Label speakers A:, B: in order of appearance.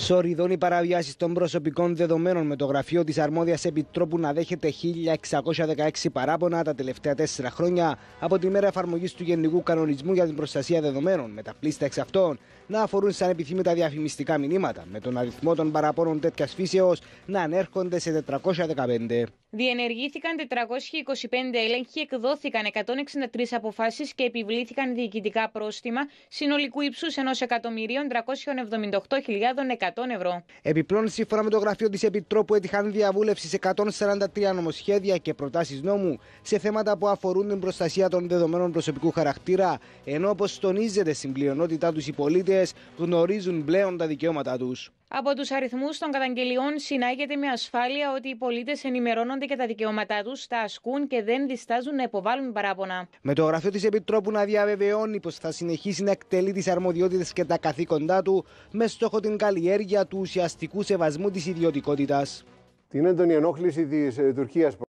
A: Σοριδώνει παραβιάσεις των προσωπικών δεδομένων με το γραφείο της αρμόδιας επιτρόπου να δέχεται 1.616 παράπονα τα τελευταία τέσσερα χρόνια από τη μέρα εφαρμογής του Γενικού Κανονισμού για την Προστασία Δεδομένων, με τα πλήστα εξ αυτών να αφορούν σαν επιθυμητά διαφημιστικά μηνύματα, με τον αριθμό των παραπώνων τέτοιας φύσεως να ανέρχονται σε 415.
B: Διενεργήθηκαν 425 έλεγχοι, εκδόθηκαν 163 αποφάσεις και επιβλήθηκαν διοικητικά πρόστιμα συνολικού ύψους 1.378.100 ευρώ.
A: Επιπλέον, σύμφωνα με το γραφείο της Επιτρόπου, έτυχαν διαβούλευση 143 νομοσχέδια και προτάσεις νόμου σε θέματα που αφορούν την προστασία των δεδομένων προσωπικού χαρακτήρα. Ενώ, όπως τονίζεται στην πλειονότητά τους, οι πολίτες γνωρίζουν πλέον τα δικαιώματά τους.
B: Από τους αριθμούς των καταγγελιών, συνάγεται με ασφάλεια ότι οι πολίτες ενημερώνονται και τα δικαιώματά τους, τα ασκούν και δεν διστάζουν να υποβάλουν παράπονα.
A: Με το γραφείο της Επιτρόπου να διαβεβαιώνει πως θα συνεχίσει να εκτελεί τις αρμοδιότητες και τα καθήκοντά του με στόχο την καλλιέργεια του ουσιαστικού σεβασμού της ιδιωτικότητας. Την έντονη ενόχληση της ε, Τουρκίας